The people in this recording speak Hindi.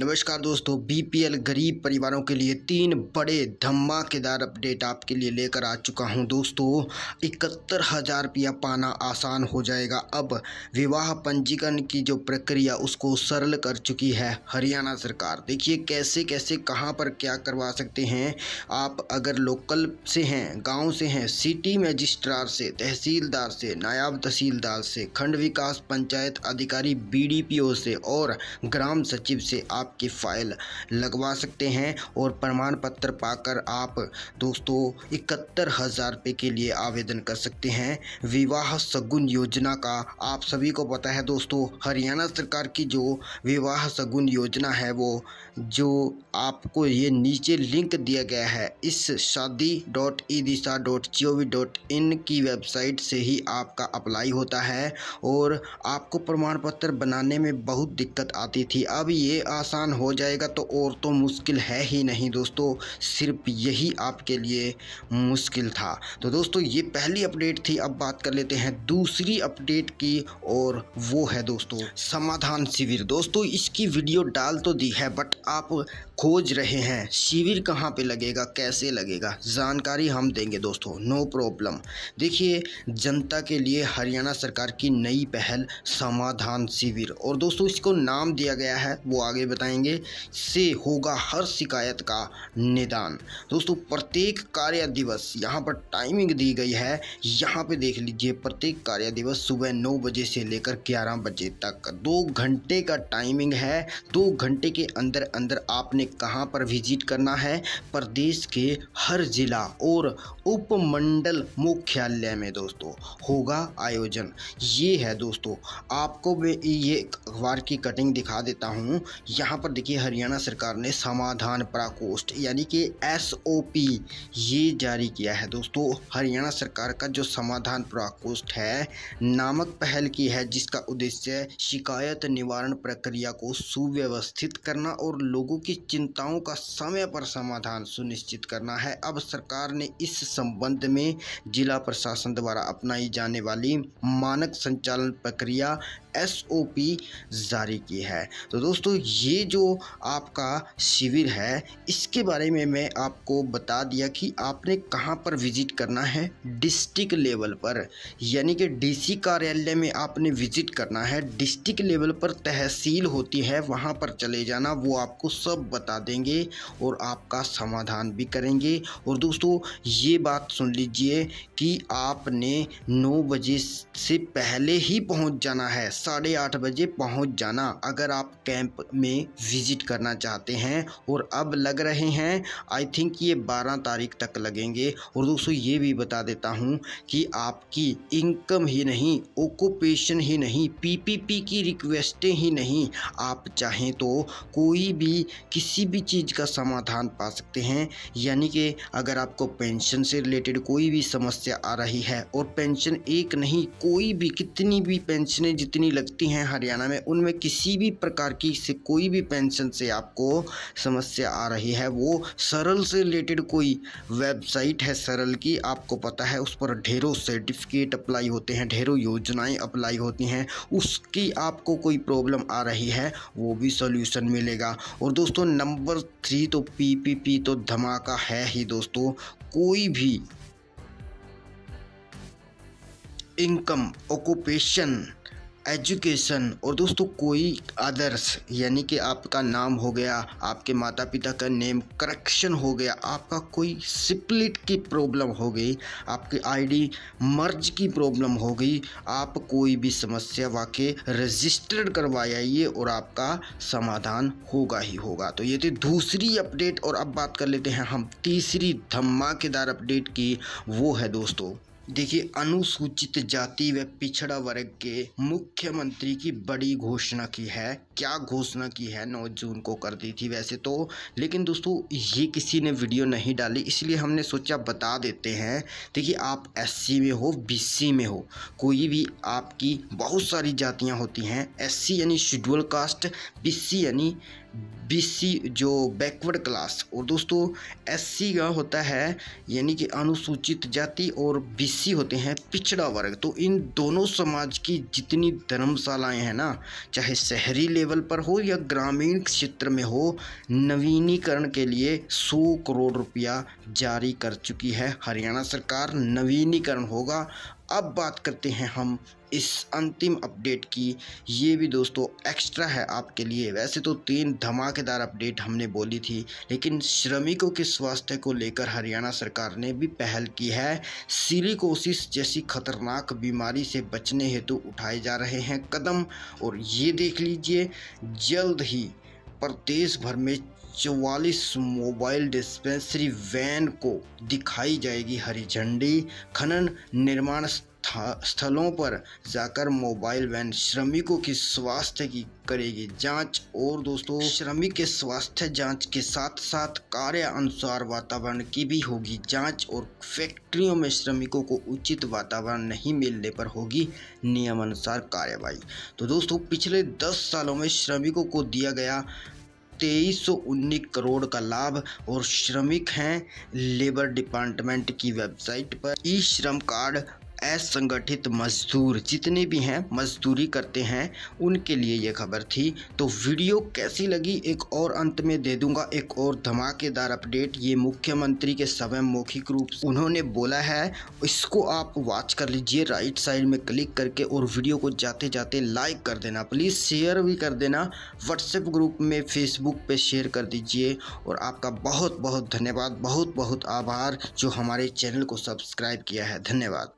नमस्कार दोस्तों बीपीएल गरीब परिवारों के लिए तीन बड़े धमाकेदार अपडेट आपके लिए लेकर आ चुका हूं दोस्तों इकहत्तर हज़ार रुपया पाना आसान हो जाएगा अब विवाह पंजीकरण की जो प्रक्रिया उसको सरल कर चुकी है हरियाणा सरकार देखिए कैसे कैसे कहां पर क्या करवा सकते हैं आप अगर लोकल से हैं गांव से हैं सिटी मजिस्ट्रार से तहसीलदार से नायाब तहसीलदार से खंड विकास पंचायत अधिकारी बी से और ग्राम सचिव से आप आपकी फ़ाइल लगवा सकते हैं और प्रमाण पत्र पाकर आप दोस्तों इकहत्तर हज़ार रुपये के लिए आवेदन कर सकते हैं विवाह सगुन योजना का आप सभी को पता है दोस्तों हरियाणा सरकार की जो विवाह सगुन योजना है वो जो आपको ये नीचे लिंक दिया गया है इस शादी dot e disha dot G O V dot in की वेबसाइट से ही आपका अप्लाई होता है और आपको प्रमाण पत्र बनाने में बहुत दिक्कत आती थी अब ये आसान आसान हो जाएगा तो और तो मुश्किल है ही नहीं दोस्तों सिर्फ यही आपके लिए मुश्किल था तो दोस्तों ये पहली अपडेट थी अब बात कर लेते हैं दूसरी अपडेट की और वो है दोस्तों समाधान शिविर दोस्तों इसकी वीडियो डाल तो दी है बट आप खोज रहे हैं शिविर कहाँ पे लगेगा कैसे लगेगा जानकारी हम देंगे दोस्तों नो प्रॉब्लम देखिए जनता के लिए हरियाणा सरकार की नई पहल समाधान शिविर और दोस्तों इसको नाम दिया गया है वो आगे बताएं अपनाएंगे से होगा हर शिकायत का निदान दोस्तों प्रत्येक कार्य दिवस यहाँ पर टाइमिंग दी गई है यहाँ पे देख लीजिए प्रत्येक कार्य दिवस सुबह नौ बजे से लेकर ग्यारह बजे तक दो घंटे का टाइमिंग है दो घंटे के अंदर अंदर आपने कहाँ पर विजिट करना है प्रदेश के हर जिला और उपमंडल मुख्यालय में दोस्तों होगा आयोजन ये है दोस्तों आपको ये अखबार की कटिंग दिखा देता हूँ यहाँ यहाँ पर देखिए हरियाणा सरकार ने समाधान प्रकोष्ठ यानी कि एसओपी ये जारी किया है दोस्तों हरियाणा सरकार का जो समाधान प्रकोष्ठ है नामक पहल की है जिसका उद्देश्य शिकायत निवारण प्रक्रिया को सुव्यवस्थित करना और लोगों की चिंताओं का समय पर समाधान सुनिश्चित करना है अब सरकार ने इस संबंध में जिला प्रशासन द्वारा अपनाई जाने वाली मानक संचालन प्रक्रिया एसओपी जारी की है तो दोस्तों ये जो आपका शिविर है इसके बारे में मैं आपको बता दिया कि आपने कहाँ पर विजिट करना है डिस्ट्रिक्ट लेवल पर यानी कि डीसी कार्यालय में आपने विजिट करना है डिस्ट्रिक्ट लेवल पर तहसील होती है वहाँ पर चले जाना वो आपको सब बता देंगे और आपका समाधान भी करेंगे और दोस्तों ये बात सुन लीजिए कि आपने नौ बजे से पहले ही पहुँच जाना है साढ़े आठ बजे पहुंच जाना अगर आप कैंप में विज़िट करना चाहते हैं और अब लग रहे हैं आई थिंक ये बारह तारीख तक लगेंगे और दोस्तों ये भी बता देता हूँ कि आपकी इनकम ही नहीं ओकुपेशन ही नहीं पीपीपी की रिक्वेस्टें ही नहीं आप चाहें तो कोई भी किसी भी चीज़ का समाधान पा सकते हैं यानी कि अगर आपको पेंशन से रिलेटेड कोई भी समस्या आ रही है और पेंशन एक नहीं कोई भी कितनी भी पेंशनें जितनी कंपनी लगती हैं हरियाणा में उनमें किसी भी प्रकार की से कोई भी पेंशन से आपको समस्या आ रही है वो सरल से रिलेटेड कोई वेबसाइट है सरल की आपको पता है उस पर ढेरों सर्टिफिकेट अप्लाई होते हैं ढेरों योजनाएं अप्लाई होती हैं उसकी आपको कोई प्रॉब्लम आ रही है वो भी सोल्यूशन मिलेगा और दोस्तों नंबर थ्री तो पी तो धमाका है ही दोस्तों कोई भी इनकम ऑक्यूपेशन एजुकेशन और दोस्तों कोई आदर्श यानी कि आपका नाम हो गया आपके माता पिता का नेम करेक्शन हो गया आपका कोई स्प्लिट की प्रॉब्लम हो गई आपकी आईडी मर्ज की प्रॉब्लम हो गई आप कोई भी समस्या वाकई रजिस्टर्ड करवाइए और आपका समाधान होगा ही होगा तो ये थी दूसरी अपडेट और अब बात कर लेते हैं हम तीसरी धमाकेदार अपडेट की वो है दोस्तों देखिए अनुसूचित जाति व पिछड़ा वर्ग के मुख्यमंत्री की बड़ी घोषणा की है क्या घोषणा की है नौ जून को कर दी थी वैसे तो लेकिन दोस्तों ये किसी ने वीडियो नहीं डाली इसलिए हमने सोचा बता देते हैं देखिए आप एससी में हो बीसी में हो कोई भी आपकी बहुत सारी जातियाँ होती हैं एससी यानी शेड्यूल कास्ट बी यानी बीसी जो बैकवर्ड क्लास और दोस्तों एससी का होता है यानी कि अनुसूचित जाति और बीसी होते हैं पिछड़ा वर्ग तो इन दोनों समाज की जितनी धर्मशालाएं हैं ना चाहे शहरी लेवल पर हो या ग्रामीण क्षेत्र में हो नवीनीकरण के लिए 100 करोड़ रुपया जारी कर चुकी है हरियाणा सरकार नवीनीकरण होगा अब बात करते हैं हम इस अंतिम अपडेट की ये भी दोस्तों एक्स्ट्रा है आपके लिए वैसे तो तीन धमाकेदार अपडेट हमने बोली थी लेकिन श्रमिकों के स्वास्थ्य को लेकर हरियाणा सरकार ने भी पहल की है सिलिकोसिस जैसी खतरनाक बीमारी से बचने हेतु उठाए जा रहे हैं कदम और ये देख लीजिए जल्द ही प्रदेश भर में चौवालीस मोबाइल डिस्पेंसरी वैन को दिखाई जाएगी हरी झंडी खनन निर्माण स्थलों पर जाकर मोबाइल वैन श्रमिकों की स्वास्थ्य की करेगी जांच और दोस्तों श्रमिक के स्वास्थ्य जांच के साथ साथ कार्य अनुसार वातावरण की भी होगी जांच और फैक्ट्रियों में श्रमिकों को उचित वातावरण नहीं मिलने पर होगी नियमानुसार कार्यवाही तो दोस्तों पिछले 10 सालों में श्रमिकों को दिया गया तेईस करोड़ का लाभ और श्रमिक हैं लेबर डिपार्टमेंट की वेबसाइट पर ई श्रम कार्ड असंगठित मजदूर जितने भी हैं मजदूरी करते हैं उनके लिए ये खबर थी तो वीडियो कैसी लगी एक और अंत में दे दूंगा एक और धमाकेदार अपडेट ये मुख्यमंत्री के स्वयं मौखिक रूप उन्होंने बोला है इसको आप वॉच कर लीजिए राइट साइड में क्लिक करके और वीडियो को जाते जाते लाइक कर देना प्लीज़ शेयर भी कर देना व्हाट्सएप ग्रुप में फेसबुक पर शेयर कर दीजिए और आपका बहुत बहुत धन्यवाद बहुत बहुत आभार जो हमारे चैनल को सब्सक्राइब किया है धन्यवाद